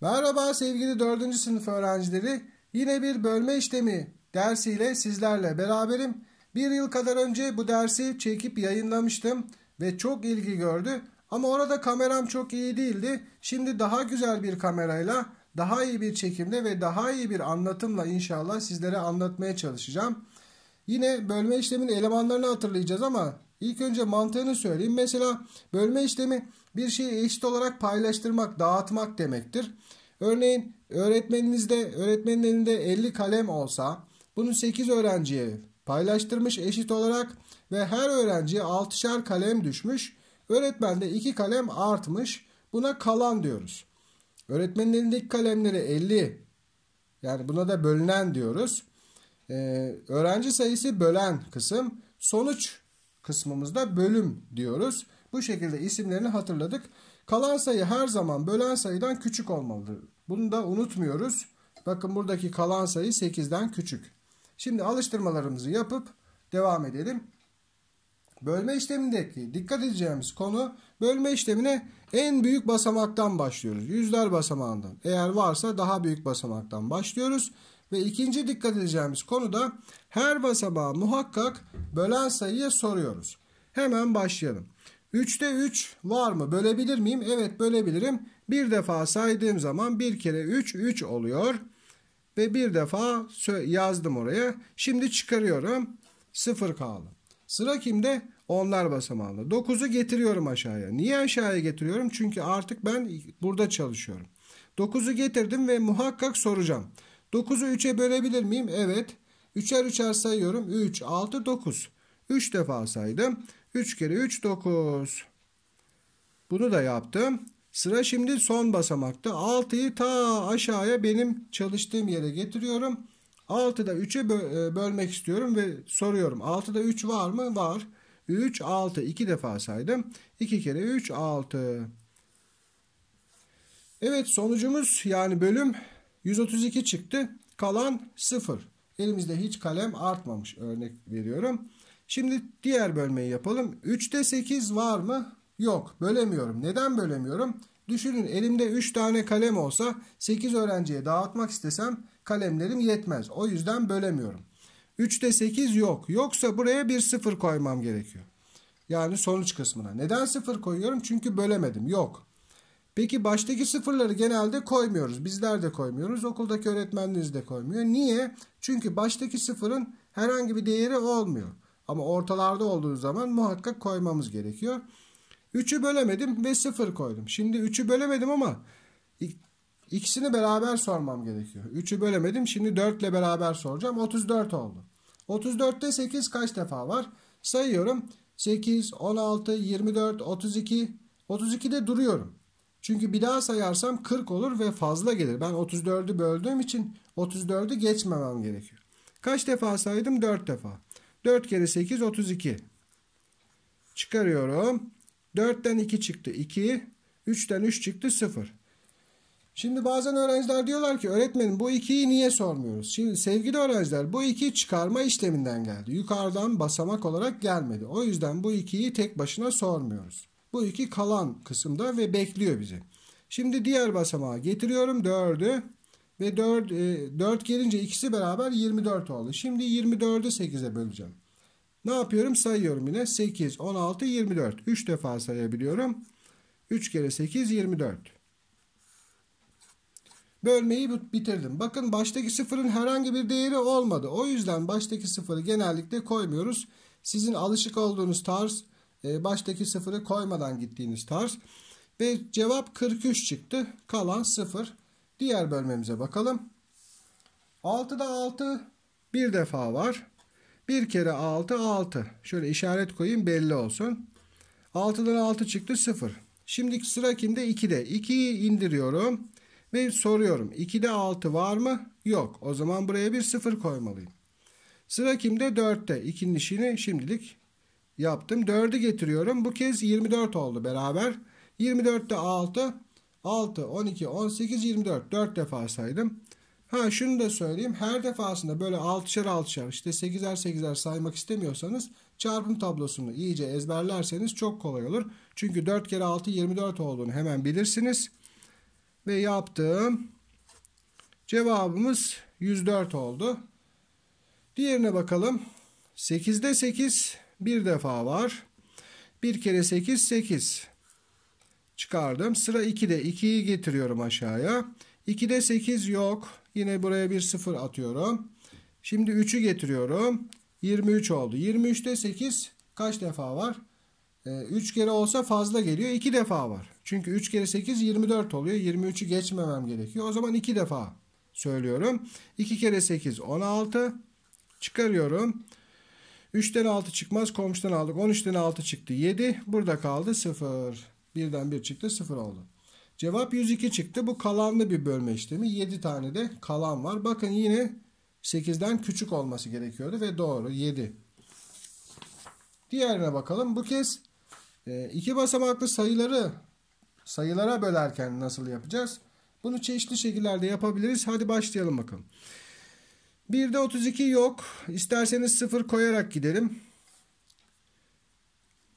Merhaba sevgili 4. sınıf öğrencileri. Yine bir bölme işlemi dersiyle sizlerle beraberim. Bir yıl kadar önce bu dersi çekip yayınlamıştım ve çok ilgi gördü. Ama orada kameram çok iyi değildi. Şimdi daha güzel bir kamerayla, daha iyi bir çekimde ve daha iyi bir anlatımla inşallah sizlere anlatmaya çalışacağım. Yine bölme işleminin elemanlarını hatırlayacağız ama İlk önce mantığını söyleyeyim. Mesela bölme işlemi bir şeyi eşit olarak paylaştırmak, dağıtmak demektir. Örneğin öğretmeninizde öğretmenin elinde 50 kalem olsa bunu 8 öğrenciye paylaştırmış eşit olarak ve her öğrenciye 6'şer kalem düşmüş. Öğretmen de 2 kalem artmış. Buna kalan diyoruz. Öğretmenin elindeki kalemleri 50 yani buna da bölünen diyoruz. Ee, öğrenci sayısı bölen kısım. Sonuç kısmımızda bölüm diyoruz. Bu şekilde isimlerini hatırladık. Kalan sayı her zaman bölen sayıdan küçük olmalıdır. Bunu da unutmuyoruz. Bakın buradaki kalan sayı 8'den küçük. Şimdi alıştırmalarımızı yapıp devam edelim. Bölme işlemindeki dikkat edeceğimiz konu bölme işlemine en büyük basamaktan başlıyoruz. Yüzler basamağından. Eğer varsa daha büyük basamaktan başlıyoruz. Ve ikinci dikkat edeceğimiz konu da her basamağı muhakkak bölen sayıya soruyoruz. Hemen başlayalım. 3'te 3 var mı? Bölebilir miyim? Evet bölebilirim. Bir defa saydığım zaman bir kere 3 3 oluyor. Ve bir defa yazdım oraya. Şimdi çıkarıyorum. 0 kaldı. Sıra kimde? Onlar basamağında. 9'u getiriyorum aşağıya. Niye aşağıya getiriyorum? Çünkü artık ben burada çalışıyorum. 9'u getirdim ve muhakkak soracağım. 9'u 3'e bölebilir miyim? Evet. 3'er 3'er sayıyorum. 3, 6, 9. 3 defa saydım. 3 kere 3, 9. Bunu da yaptım. Sıra şimdi son basamakta. 6'yı ta aşağıya benim çalıştığım yere getiriyorum. 6'da 3'e bölmek istiyorum ve soruyorum. 6'da 3 var mı? Var. 3, 6. 2 defa saydım. 2 kere 3, 6. Evet sonucumuz yani bölüm 132 çıktı. Kalan 0. Elimizde hiç kalem artmamış örnek veriyorum. Şimdi diğer bölmeyi yapalım. 3'te 8 var mı? Yok. Bölemiyorum. Neden bölemiyorum? Düşünün elimde 3 tane kalem olsa 8 öğrenciye dağıtmak istesem kalemlerim yetmez. O yüzden bölemiyorum. 3'te 8 yok. Yoksa buraya bir sıfır koymam gerekiyor. Yani sonuç kısmına. Neden sıfır koyuyorum? Çünkü bölemedim. Yok. Peki baştaki sıfırları genelde koymuyoruz. Bizler de koymuyoruz. Okuldaki öğretmeniniz de koymuyor. Niye? Çünkü baştaki sıfırın herhangi bir değeri olmuyor. Ama ortalarda olduğu zaman muhakkak koymamız gerekiyor. 3'ü bölemedim ve sıfır koydum. Şimdi 3'ü bölemedim ama İkisini beraber sormam gerekiyor. 3'ü bölemedim. Şimdi 4 ile beraber soracağım. 34 oldu. 34'te 8 kaç defa var? Sayıyorum. 8, 16, 24, 32. 32'de duruyorum. Çünkü bir daha sayarsam 40 olur ve fazla gelir. Ben 34'ü böldüğüm için 34'ü geçmemem gerekiyor. Kaç defa saydım? 4 defa. 4 kere 8 32. Çıkarıyorum. 4'ten 2 çıktı 2. 3'ten 3 çıktı 0. Şimdi bazen öğrenciler diyorlar ki öğretmenim bu ikiyi niye sormuyoruz? Şimdi sevgili öğrenciler bu iki çıkarma işleminden geldi. Yukarıdan basamak olarak gelmedi. O yüzden bu ikiyi tek başına sormuyoruz. Bu iki kalan kısımda ve bekliyor bizi. Şimdi diğer basamağa getiriyorum 4'ü ve 4, 4 e, gelince ikisi beraber 24 oldu. Şimdi 24'ü 8'e böleceğim. Ne yapıyorum? Sayıyorum yine 8, 16, 24. 3 defa sayabiliyorum. 3 kere 8, 24 bölmeyi bitirdim. Bakın baştaki sıfırın herhangi bir değeri olmadı. O yüzden baştaki sıfırı genellikle koymuyoruz. Sizin alışık olduğunuz tarz e, baştaki sıfırı koymadan gittiğiniz tarz. Ve cevap 43 çıktı. Kalan 0. Diğer bölmemize bakalım. 6'da 6 bir defa var. Bir kere 6 6. Şöyle işaret koyayım belli olsun. 6'dan 6 çıktı 0. Şimdiki sıra kimde? 2'de. 2'yi indiriyorum. Ve soruyorum 2'de 6 var mı? Yok. O zaman buraya bir 0 koymalıyım. Sıra kimde? 4'te. 2'nin işini şimdilik yaptım. 4'ü getiriyorum. Bu kez 24 oldu beraber. 24'te 6. 6, 12, 18, 24. 4 defa saydım. Ha şunu da söyleyeyim. Her defasında böyle 6'şer 6'şer işte 8'er 8'er saymak istemiyorsanız çarpım tablosunu iyice ezberlerseniz çok kolay olur. Çünkü 4 kere 6 24 olduğunu hemen bilirsiniz. Ve yaptığım cevabımız 104 oldu. Diğerine bakalım. 8'de 8 bir defa var. Bir kere 8 8 çıkardım. Sıra 2'de 2'yi getiriyorum aşağıya. 2'de 8 yok. Yine buraya bir 0 atıyorum. Şimdi 3'ü getiriyorum. 23 oldu. 23'te 8 kaç defa var? 3 ee, kere olsa fazla geliyor. 2 defa var. Çünkü 3 kere 8 24 oluyor. 23'ü geçmemem gerekiyor. O zaman 2 defa söylüyorum. 2 kere 8 16 çıkarıyorum. 3'ten 6 çıkmaz. Komşudan aldık. 13'ten 6 çıktı. 7. Burada kaldı 0. Birden 1 çıktı 0 oldu. Cevap 102 çıktı. Bu kalanlı bir bölme işlemi. 7 tane de kalan var. Bakın yine 8'den küçük olması gerekiyordu ve doğru 7. Diğerine bakalım. Bu kez ee, iki basamaklı sayıları sayılara bölerken nasıl yapacağız? Bunu çeşitli şekillerde yapabiliriz. Hadi başlayalım bakalım. 1'de 32 yok. İsterseniz 0 koyarak gidelim.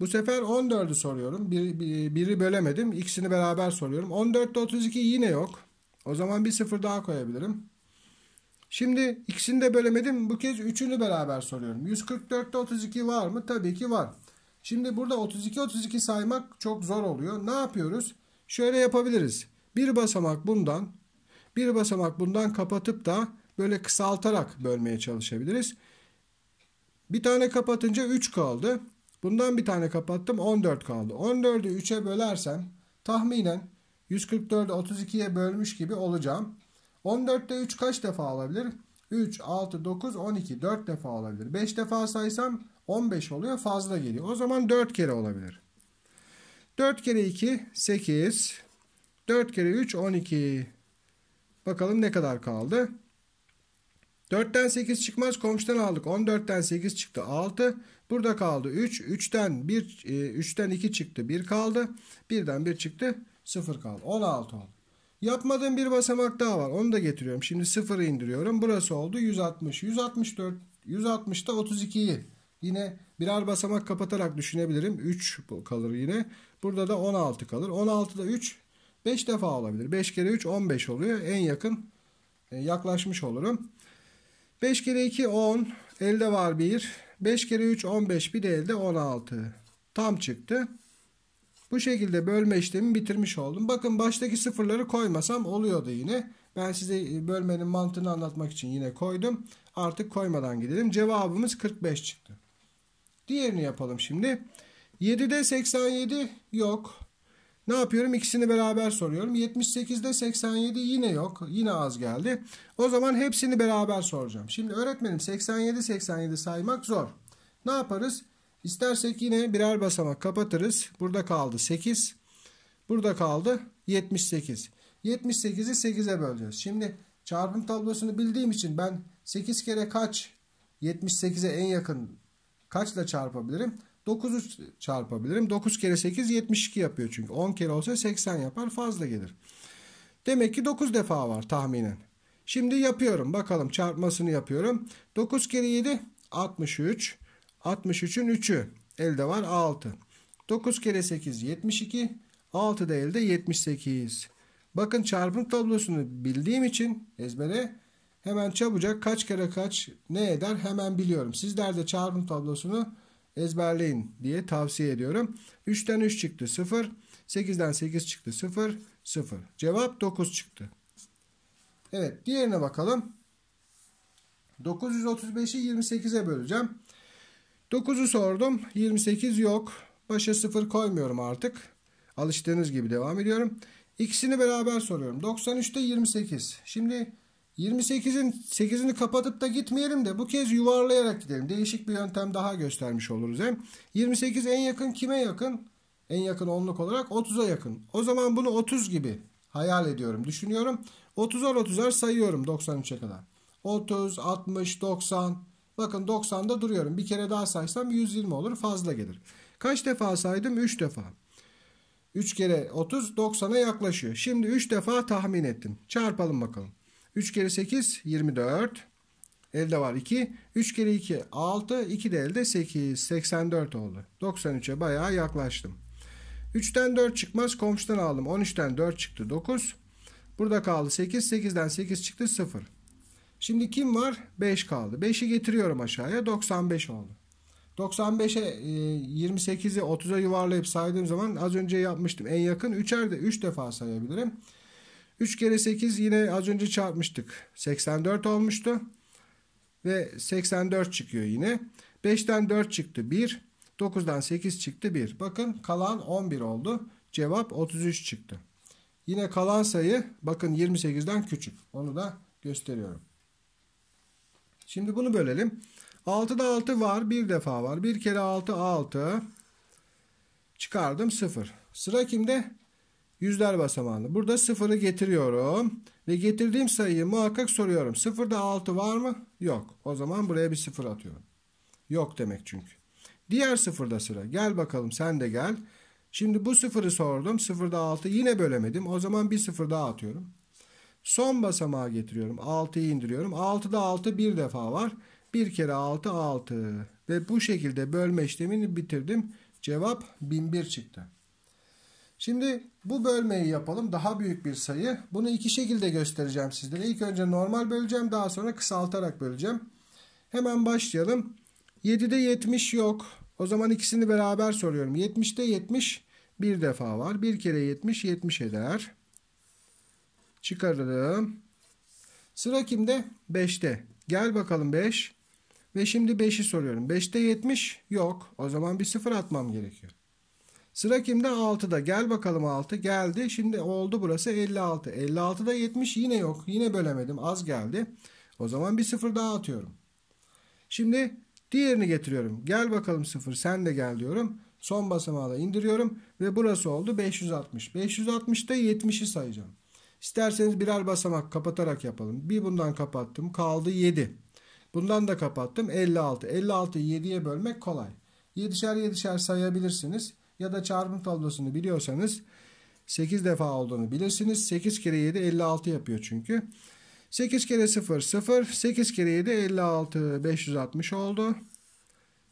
Bu sefer 14'ü soruyorum. Bir, bir, biri bölemedim. İkisini beraber soruyorum. 14'te 32 yine yok. O zaman bir 0 daha koyabilirim. Şimdi ikisini de bölemedim. Bu kez üçünü beraber soruyorum. 144'te 32 var mı? Tabii ki var. Şimdi burada 32-32 saymak çok zor oluyor. Ne yapıyoruz? Şöyle yapabiliriz. Bir basamak bundan, bir basamak bundan kapatıp da böyle kısaltarak bölmeye çalışabiliriz. Bir tane kapatınca 3 kaldı. Bundan bir tane kapattım 14 kaldı. 14'ü 3'e bölersem tahminen 144'ü 32'ye bölmüş gibi olacağım. 14'te 3 kaç defa olabilir? 3, 6, 9, 12, 4 defa olabilir. 5 defa saysam 15 oluyor fazla geliyor. O zaman 4 kere olabilir. 4 kere 2 8. 4 kere 3 12. Bakalım ne kadar kaldı? 4'ten 8 çıkmaz komşudan aldık. 14'ten 8 çıktı 6. Burada kaldı 3. 3'ten 1 3'ten 2 çıktı 1 kaldı. 1'den 1 çıktı 0 kaldı. 16 oldu. Yapmadığım bir basamak daha var. Onu da getiriyorum. Şimdi 0'ı indiriyorum. Burası oldu 160. 164 160'da 32'yi Yine birer basamak kapatarak düşünebilirim. 3 kalır yine. Burada da 16 kalır. 16'da 3 5 defa olabilir. 5 kere 3 15 oluyor. En yakın e, yaklaşmış olurum. 5 kere 2 10. Elde var 1. 5 kere 3 15 bir de elde 16. Tam çıktı. Bu şekilde bölme işlemi bitirmiş oldum. Bakın baştaki sıfırları koymasam oluyordu yine. Ben size e, bölmenin mantığını anlatmak için yine koydum. Artık koymadan gidelim. Cevabımız 45 çıktı. Diğerini yapalım şimdi. 7'de 87 yok. Ne yapıyorum? İkisini beraber soruyorum. 78'de 87 yine yok. Yine az geldi. O zaman hepsini beraber soracağım. Şimdi öğretmenim 87 87 saymak zor. Ne yaparız? İstersek yine birer basamak kapatırız. Burada kaldı 8. Burada kaldı 78. 78'i 8'e böleceğiz. Şimdi çarpım tablosunu bildiğim için ben 8 kere kaç 78'e en yakın Kaçla çarpabilirim? 9'u çarpabilirim. 9 kere 8 72 yapıyor çünkü. 10 kere olsa 80 yapar fazla gelir. Demek ki 9 defa var tahminen. Şimdi yapıyorum. Bakalım çarpmasını yapıyorum. 9 kere 7 63. 63'ün 3'ü elde var 6. 9 kere 8 72. 6 da elde 78. Bakın çarpım tablosunu bildiğim için ezbere Hemen çabucak kaç kere kaç ne eder hemen biliyorum. Sizler de çarpım tablosunu ezberleyin diye tavsiye ediyorum. 3'ten 3 çıktı 0. 8'den 8 çıktı 0. 0. Cevap 9 çıktı. Evet diğerine bakalım. 935'i 28'e böleceğim. 9'u sordum. 28 yok. Başa 0 koymuyorum artık. Alıştığınız gibi devam ediyorum. İkisini beraber soruyorum. 93'te 28. Şimdi 28'in 8'ini kapatıp da gitmeyelim de bu kez yuvarlayarak gidelim. Değişik bir yöntem daha göstermiş oluruz hem. 28 en yakın kime yakın? En yakın onluk olarak 30'a yakın. O zaman bunu 30 gibi hayal ediyorum, düşünüyorum. 30'ar 30'ar sayıyorum 93'e kadar. 30, 60, 90. Bakın 90'da duruyorum. Bir kere daha saysam 120 olur fazla gelir. Kaç defa saydım? 3 defa. 3 kere 30 90'a yaklaşıyor. Şimdi 3 defa tahmin ettim. Çarpalım bakalım. 3 kere 8 24. Elde var 2. 3 kere 2 6. 2 de elde 8. 84 oldu. 93'e bayağı yaklaştım. 3'ten 4 çıkmaz. Komşudan aldım. 13'ten 4 çıktı. 9. Burada kaldı 8. 8'den 8 çıktı. 0. Şimdi kim var? 5 kaldı. 5'i getiriyorum aşağıya 95 oldu. 95'e 28'i 30'a yuvarlayıp saydığım zaman az önce yapmıştım. En yakın 3'er de 3 defa sayabilirim. 3 kere 8 yine az önce çarpmıştık. 84 olmuştu. Ve 84 çıkıyor yine. 5'ten 4 çıktı 1. 9'dan 8 çıktı 1. Bakın kalan 11 oldu. Cevap 33 çıktı. Yine kalan sayı bakın 28'den küçük. Onu da gösteriyorum. Şimdi bunu bölelim. 6'da 6 var. Bir defa var. 1 kere 6 6. Çıkardım 0. Sıra kimde? Yüzler basamağında. Burada sıfırı getiriyorum. Ve getirdiğim sayıyı muhakkak soruyorum. Sıfırda 6 var mı? Yok. O zaman buraya bir sıfır atıyorum. Yok demek çünkü. Diğer sıfırda sıra. Gel bakalım sen de gel. Şimdi bu sıfırı sordum. Sıfırda 6 yine bölemedim. O zaman bir sıfır daha atıyorum. Son basamağa getiriyorum. 6'yı indiriyorum. 6'da 6 bir defa var. Bir kere 6 6. Ve bu şekilde bölme işlemini bitirdim. Cevap 1001 çıktı. Şimdi bu bölmeyi yapalım. Daha büyük bir sayı. Bunu iki şekilde göstereceğim sizlere. İlk önce normal böleceğim. Daha sonra kısaltarak böleceğim. Hemen başlayalım. 7'de 70 yok. O zaman ikisini beraber soruyorum. 70'te 70 bir defa var. Bir kere 70 70 eder. Çıkarırım. Sıra kimde? 5'te. Gel bakalım 5. Ve şimdi 5'i soruyorum. 5'te 70 yok. O zaman bir sıfır atmam gerekiyor. Sıra kimde? 6'da. Gel bakalım 6. Geldi. Şimdi oldu burası 56. 56'da 70 yine yok. Yine bölemedim. Az geldi. O zaman bir sıfır daha atıyorum. Şimdi diğerini getiriyorum. Gel bakalım sıfır sen de gel diyorum. Son basamağı da indiriyorum. Ve burası oldu 560. 560'da 70'i sayacağım. İsterseniz birer basamak kapatarak yapalım. Bir bundan kapattım. Kaldı 7. Bundan da kapattım. 56. 56'yı 7'ye bölmek kolay. 7'şer 7'şer sayabilirsiniz ya da çarpım tablosunu biliyorsanız 8 defa olduğunu bilirsiniz. 8 kere 7 56 yapıyor çünkü. 8 kere 0 0 8 kere 7 56 560 oldu.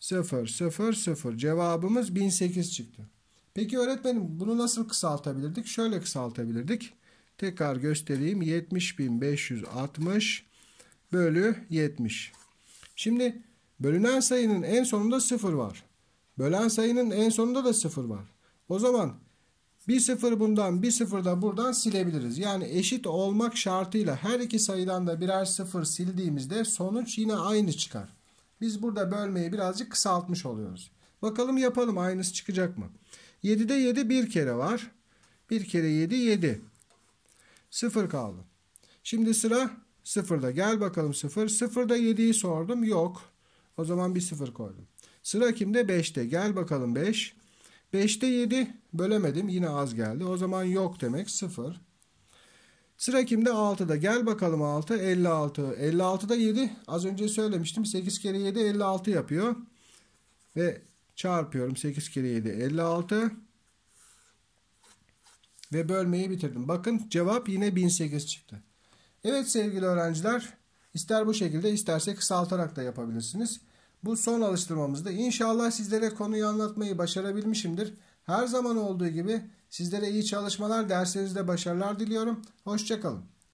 0 0 0 cevabımız 1008 çıktı. Peki öğretmenim bunu nasıl kısaltabilirdik? Şöyle kısaltabilirdik. Tekrar göstereyim. 70.560 bölü 70. Şimdi bölünen sayının en sonunda 0 var. Bölen sayının en sonunda da sıfır var. O zaman bir sıfır bundan bir sıfır da buradan silebiliriz. Yani eşit olmak şartıyla her iki sayıdan da birer sıfır sildiğimizde sonuç yine aynı çıkar. Biz burada bölmeyi birazcık kısaltmış oluyoruz. Bakalım yapalım aynısı çıkacak mı? 7'de 7 bir kere var. Bir kere 7 7. Sıfır kaldı. Şimdi sıra 0'da. Gel bakalım Sıfır 0'da 7'yi sordum. Yok. O zaman bir sıfır koydum. Sıra kimde? 5'te. Gel bakalım 5. 5'te 7 bölemedim. Yine az geldi. O zaman yok demek 0. Sıra kimde? 6'da. Gel bakalım 6. 56. 56'da 7. Az önce söylemiştim. 8 kere 7 56 yapıyor. Ve çarpıyorum. 8 kere 7 56. Ve bölmeyi bitirdim. Bakın cevap yine 1008 çıktı. Evet sevgili öğrenciler. İster bu şekilde isterse kısaltarak da yapabilirsiniz. Bu son alıştırmamızda. İnşallah sizlere konuyu anlatmayı başarabilmişimdir. Her zaman olduğu gibi sizlere iyi çalışmalar, derslerinizde başarılar diliyorum. Hoşçakalın.